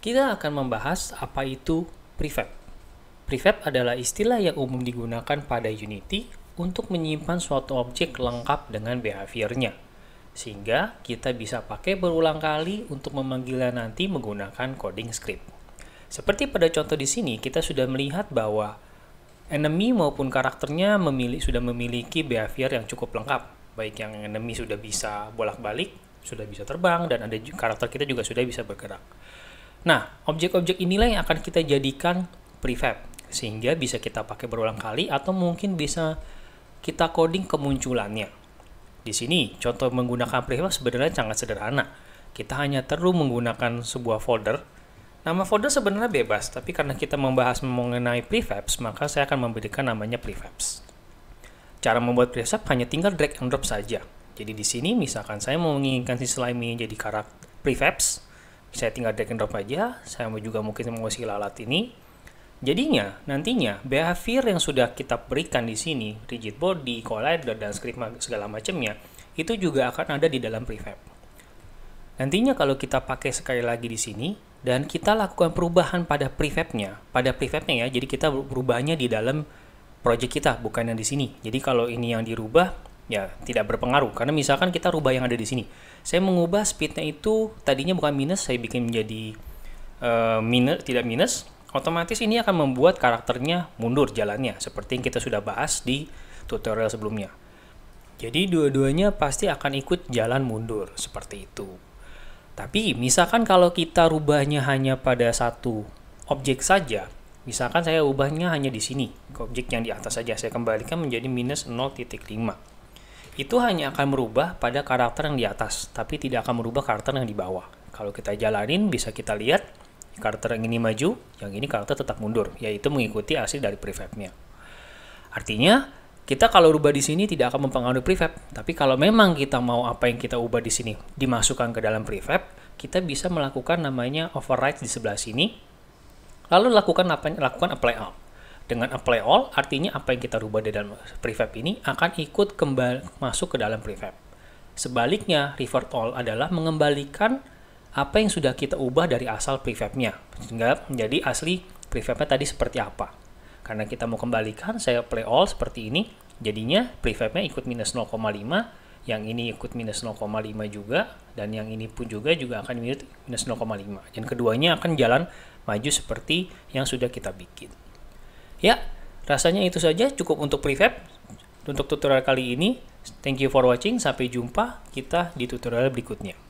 Kita akan membahas apa itu prefab. Prefab adalah istilah yang umum digunakan pada Unity untuk menyimpan suatu objek lengkap dengan behaviornya, sehingga kita bisa pakai berulang kali untuk memanggilnya nanti menggunakan coding script. Seperti pada contoh di sini, kita sudah melihat bahwa enemy maupun karakternya memilih, sudah memiliki behavior yang cukup lengkap, baik yang enemy sudah bisa bolak-balik, sudah bisa terbang, dan ada karakter kita juga sudah bisa bergerak. Nah, objek-objek inilah yang akan kita jadikan prefab sehingga bisa kita pakai berulang kali atau mungkin bisa kita coding kemunculannya. Di sini, contoh menggunakan prefab sebenarnya sangat sederhana. Kita hanya perlu menggunakan sebuah folder. Nama folder sebenarnya bebas, tapi karena kita membahas mengenai prefabs, maka saya akan memberikan namanya prefabs. Cara membuat prefab hanya tinggal drag and drop saja. Jadi di sini, misalkan saya menginginkan si slime ini jadi karakter prefabs, saya tinggal drag and drop aja, saya mau juga mungkin mengusik alat ini. Jadinya, nantinya behavior yang sudah kita berikan di sini, rigid body, collider, dan script segala macamnya, itu juga akan ada di dalam prefab. Nantinya kalau kita pakai sekali lagi di sini, dan kita lakukan perubahan pada prefabnya, pada prefabnya ya, jadi kita berubahnya di dalam project kita, bukan yang di sini. Jadi kalau ini yang dirubah, ya tidak berpengaruh karena misalkan kita rubah yang ada di sini saya mengubah speednya itu tadinya bukan minus saya bikin menjadi uh, minus tidak minus otomatis ini akan membuat karakternya mundur jalannya seperti yang kita sudah bahas di tutorial sebelumnya jadi dua-duanya pasti akan ikut jalan mundur seperti itu tapi misalkan kalau kita rubahnya hanya pada satu objek saja misalkan saya ubahnya hanya di sini ke objek yang di atas saja saya kembalikan menjadi minus 0.5 itu hanya akan merubah pada karakter yang di atas, tapi tidak akan merubah karakter yang di bawah. Kalau kita jalanin, bisa kita lihat karakter yang ini maju, yang ini karakter tetap mundur, yaitu mengikuti hasil dari prefabnya. Artinya, kita kalau rubah di sini tidak akan mempengaruhi prefab, tapi kalau memang kita mau apa yang kita ubah di sini dimasukkan ke dalam prefab, kita bisa melakukan namanya override di sebelah sini, lalu lakukan apa, lakukan apply out. Dengan apply all, artinya apa yang kita rubah di dalam prefab ini akan ikut kembali masuk ke dalam prefab. Sebaliknya, revert all adalah mengembalikan apa yang sudah kita ubah dari asal prefabnya, sehingga menjadi asli prefabnya tadi seperti apa. Karena kita mau kembalikan, saya play all seperti ini, jadinya prefabnya ikut minus 0,5, yang ini ikut minus 0,5 juga, dan yang ini pun juga juga akan minus 0,5. Dan keduanya akan jalan maju seperti yang sudah kita bikin. Ya, rasanya itu saja cukup untuk prefab untuk tutorial kali ini. Thank you for watching, sampai jumpa kita di tutorial berikutnya.